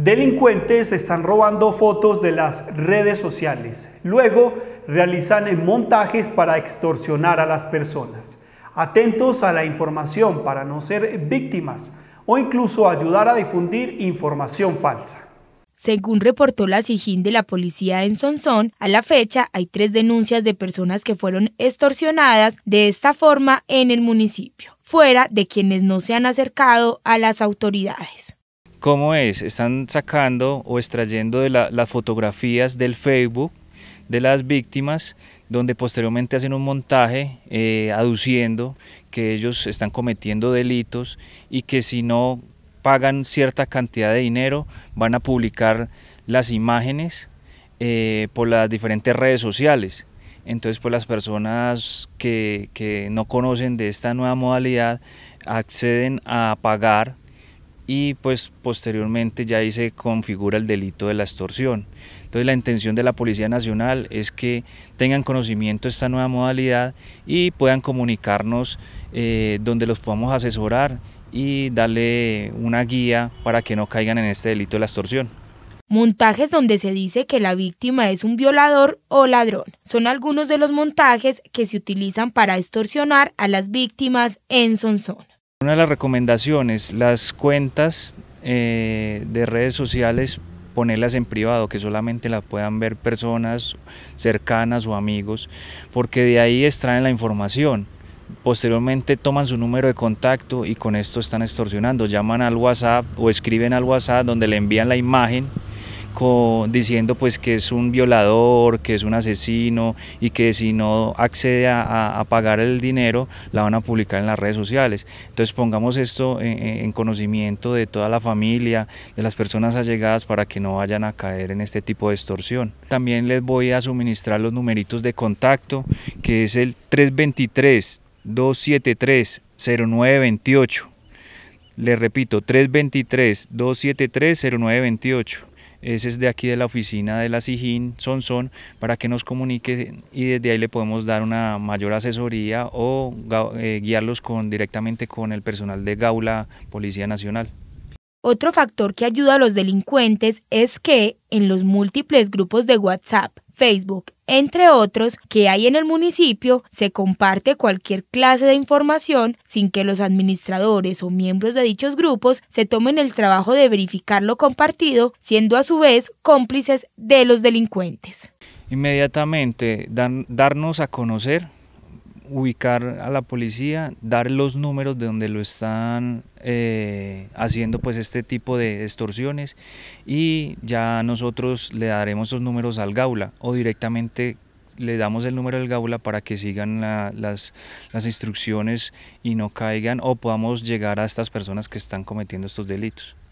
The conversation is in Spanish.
Delincuentes están robando fotos de las redes sociales. Luego realizan montajes para extorsionar a las personas. Atentos a la información para no ser víctimas o incluso ayudar a difundir información falsa. Según reportó la SIGIN de la policía en Sonsón, a la fecha hay tres denuncias de personas que fueron extorsionadas de esta forma en el municipio, fuera de quienes no se han acercado a las autoridades. ¿Cómo es? Están sacando o extrayendo de las fotografías del Facebook de las víctimas, donde posteriormente hacen un montaje eh, aduciendo que ellos están cometiendo delitos y que si no pagan cierta cantidad de dinero van a publicar las imágenes eh, por las diferentes redes sociales. Entonces, pues las personas que, que no conocen de esta nueva modalidad acceden a pagar y pues posteriormente ya ahí se configura el delito de la extorsión. Entonces la intención de la Policía Nacional es que tengan conocimiento de esta nueva modalidad y puedan comunicarnos eh, donde los podamos asesorar y darle una guía para que no caigan en este delito de la extorsión. Montajes donde se dice que la víctima es un violador o ladrón. Son algunos de los montajes que se utilizan para extorsionar a las víctimas en Sonsón. Una de las recomendaciones, las cuentas eh, de redes sociales, ponerlas en privado, que solamente las puedan ver personas cercanas o amigos, porque de ahí extraen la información. Posteriormente toman su número de contacto y con esto están extorsionando. Llaman al WhatsApp o escriben al WhatsApp donde le envían la imagen diciendo pues que es un violador, que es un asesino y que si no accede a, pagar el dinero la van a publicar en las redes sociales. Entonces pongamos esto en, en, conocimiento de toda la familia, de las personas allegadas para que no vayan a caer en este tipo de extorsión. También les voy a suministrar los numeritos de contacto que es el 323 273 0928. Les repito, 323-273-0928 ese es de aquí de la oficina de la son Sonson, para que nos comunique y desde ahí le podemos dar una mayor asesoría o eh, guiarlos con, directamente con el personal de Gaula Policía Nacional. Otro factor que ayuda a los delincuentes es que en los múltiples grupos de WhatsApp, Facebook entre otros, que hay en el municipio, se comparte cualquier clase de información sin que los administradores o miembros de dichos grupos se tomen el trabajo de verificar lo compartido, siendo a su vez cómplices de los delincuentes. Inmediatamente darnos a conocer ubicar a la policía, dar los números de donde lo están eh, haciendo pues este tipo de extorsiones y ya nosotros le daremos los números al Gaula o directamente le damos el número al Gaula para que sigan las, las instrucciones y no caigan o podamos llegar a estas personas que están cometiendo estos delitos.